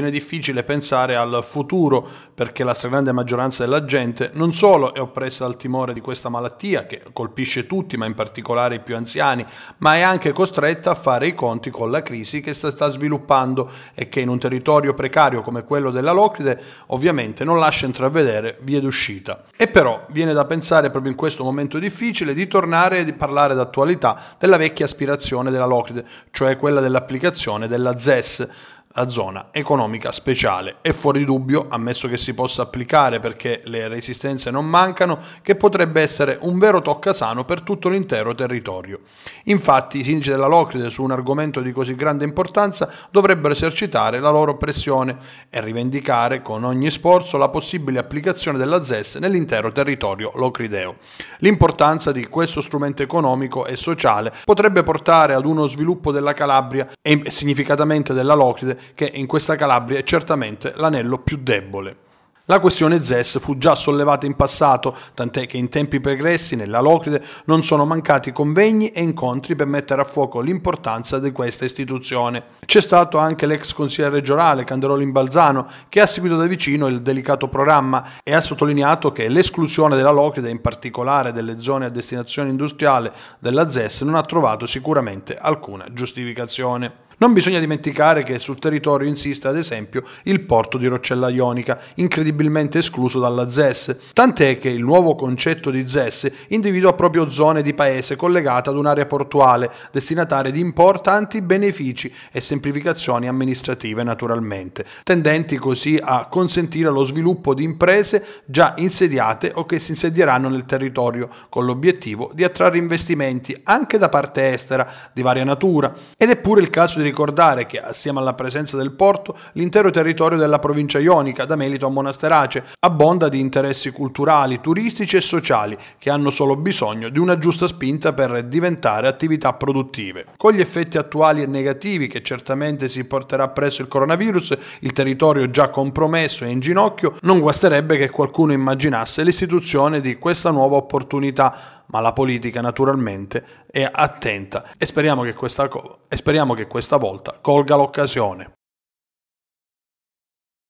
viene difficile pensare al futuro perché la stragrande maggioranza della gente non solo è oppressa dal timore di questa malattia che colpisce tutti, ma in particolare i più anziani, ma è anche costretta a fare i conti con la crisi che si sta sviluppando e che in un territorio precario come quello della Locride ovviamente non lascia intravedere vie d'uscita. E però viene da pensare proprio in questo momento difficile di tornare e di parlare d'attualità della vecchia aspirazione della Locride, cioè quella dell'applicazione della ZES la zona economica speciale. È fuori dubbio, ammesso che si possa applicare perché le resistenze non mancano, che potrebbe essere un vero toccasano per tutto l'intero territorio. Infatti i sindaci della Locride su un argomento di così grande importanza dovrebbero esercitare la loro pressione e rivendicare con ogni sforzo la possibile applicazione della ZES nell'intero territorio locrideo. L'importanza di questo strumento economico e sociale potrebbe portare ad uno sviluppo della Calabria e significatamente della Locride che in questa Calabria è certamente l'anello più debole. La questione ZES fu già sollevata in passato, tant'è che in tempi pregressi nella Locride non sono mancati convegni e incontri per mettere a fuoco l'importanza di questa istituzione. C'è stato anche l'ex consigliere regionale Canderolin Balzano che ha seguito da vicino il delicato programma e ha sottolineato che l'esclusione della Locride, in particolare delle zone a destinazione industriale della ZES, non ha trovato sicuramente alcuna giustificazione. Non bisogna dimenticare che sul territorio insiste ad esempio il porto di Roccella Ionica, incredibilmente escluso dalla ZES, tant'è che il nuovo concetto di ZES individua proprio zone di paese collegate ad un'area portuale, destinataria di importanti benefici e semplificazioni amministrative naturalmente, tendenti così a consentire lo sviluppo di imprese già insediate o che si insedieranno nel territorio, con l'obiettivo di attrarre investimenti anche da parte estera di varia natura. Ed è pure il caso di ricordare che, assieme alla presenza del porto, l'intero territorio della provincia ionica, da Melito a Monasterace, abbonda di interessi culturali, turistici e sociali che hanno solo bisogno di una giusta spinta per diventare attività produttive. Con gli effetti attuali e negativi che certamente si porterà presso il coronavirus, il territorio già compromesso e in ginocchio, non guasterebbe che qualcuno immaginasse l'istituzione di questa nuova opportunità ma la politica naturalmente è attenta e speriamo che questa, co- e speriamo che questa volta colga l'occasione.